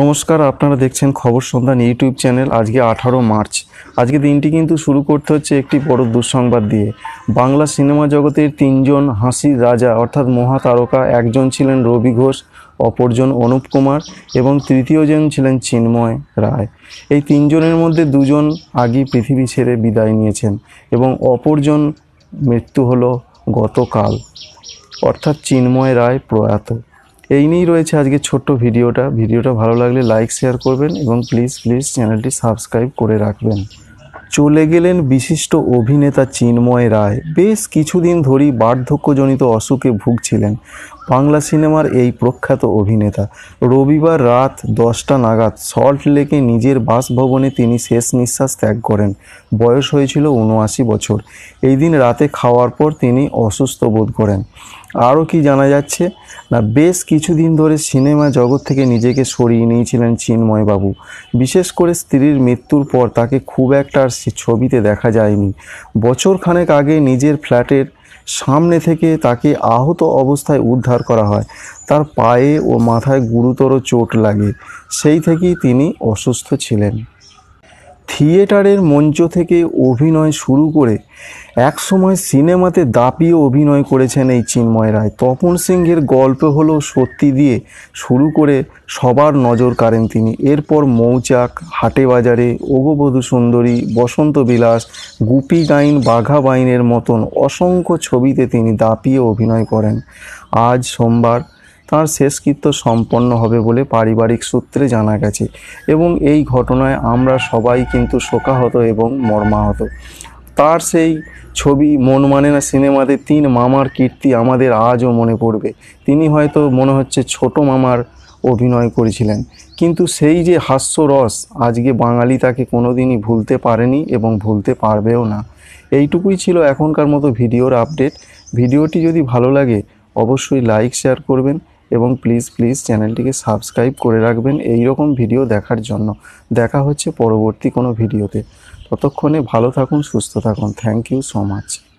নমস্কার আপনারা দেখছেন খবর সন্ধান ইউটিউব চ্যানেল আজকে আঠারো মার্চ আজকে দিনটি কিন্তু শুরু করতে হচ্ছে একটি বড় দুঃসংবাদ দিয়ে বাংলা সিনেমা জগতের তিনজন হাসি রাজা অর্থাৎ মহাতারকা একজন ছিলেন রবি ঘোষ অপরজন অনুপ কুমার এবং তৃতীয়জন ছিলেন চিন্ময় রায় এই তিনজনের মধ্যে দুজন আগে পৃথিবী ছেড়ে বিদায় নিয়েছেন এবং অপরজন মৃত্যু হলো গতকাল অর্থাৎ চিন্ময় রায় প্রয়াত এই নিয়েই রয়েছে আজকে ছোট্ট ভিডিওটা ভিডিওটা ভালো লাগলে লাইক শেয়ার করবেন এবং প্লিজ প্লিজ চ্যানেলটি সাবস্ক্রাইব করে রাখবেন চলে গেলেন বিশিষ্ট অভিনেতা চিন্ময় রায় বেশ কিছুদিন ধরেই বার্ধক্যজনিত অসুখে ভুগছিলেন বাংলা সিনেমার এই প্রখ্যাত অভিনেতা রবিবার রাত দশটা নাগাদ সল্ট লেকে নিজের বাসভবনে তিনি শেষ নিঃশ্বাস ত্যাগ করেন বয়স হয়েছিল উনআশি বছর এই দিন রাতে খাওয়ার পর তিনি অসুস্থ বোধ করেন আরও কি জানা যাচ্ছে না বেশ কিছুদিন ধরে সিনেমা জগৎ থেকে নিজেকে সরিয়ে নিয়েছিলেন চিন্ময়বাবু বিশেষ করে স্ত্রীর মৃত্যুর পর তাকে খুব একটা আর ছবিতে দেখা যায়নি বছর খানেক আগে নিজের ফ্ল্যাটের সামনে থেকে তাকে আহত অবস্থায় উদ্ধার করা হয় তার পায়ে ও মাথায় গুরুতর চোট লাগে সেই থেকেই তিনি অসুস্থ ছিলেন থিয়েটারের মঞ্চ থেকে অভিনয় শুরু করে একসময় সিনেমাতে দাপিয়ে অভিনয় করেছেন এই চিন্ময় রায় তপন সিংহের গল্প হলো সত্যি দিয়ে শুরু করে সবার নজর কাড়েন তিনি এরপর মৌচাক হাটে বাজারে অগবধূ সুন্দরী বসন্ত বিলাস গুপি গাইন বাঘা বাইনের মতন অসংখ্য ছবিতে তিনি দাপিয়ে অভিনয় করেন আজ সোমবার তার শেষকৃত্য সম্পন্ন হবে বলে পারিবারিক সূত্রে জানা গেছে এবং এই ঘটনায় আমরা সবাই কিন্তু শোকাহত এবং মর্মাহত তার সেই ছবি মন মানে না সিনেমাতে তিন মামার কীর্তি আমাদের আজও মনে পড়বে তিনি হয়তো মনে হচ্ছে ছোট মামার অভিনয় করেছিলেন কিন্তু সেই যে হাস্যরস আজকে বাঙালি তাকে কোনোদিনই ভুলতে পারেনি এবং ভুলতে পারবেও না এইটুকুই ছিল এখনকার মতো ভিডিওর আপডেট ভিডিওটি যদি ভালো লাগে অবশ্যই লাইক শেয়ার করবেন এবং প্লিজ প্লিজ চ্যানেলটিকে সাবস্ক্রাইব করে রাখবেন এই রকম ভিডিও দেখার জন্য দেখা হচ্ছে পরবর্তী কোনো ভিডিওতে ততক্ষণে ভালো থাকুন সুস্থ থাকুন থ্যাংক ইউ সো মাচ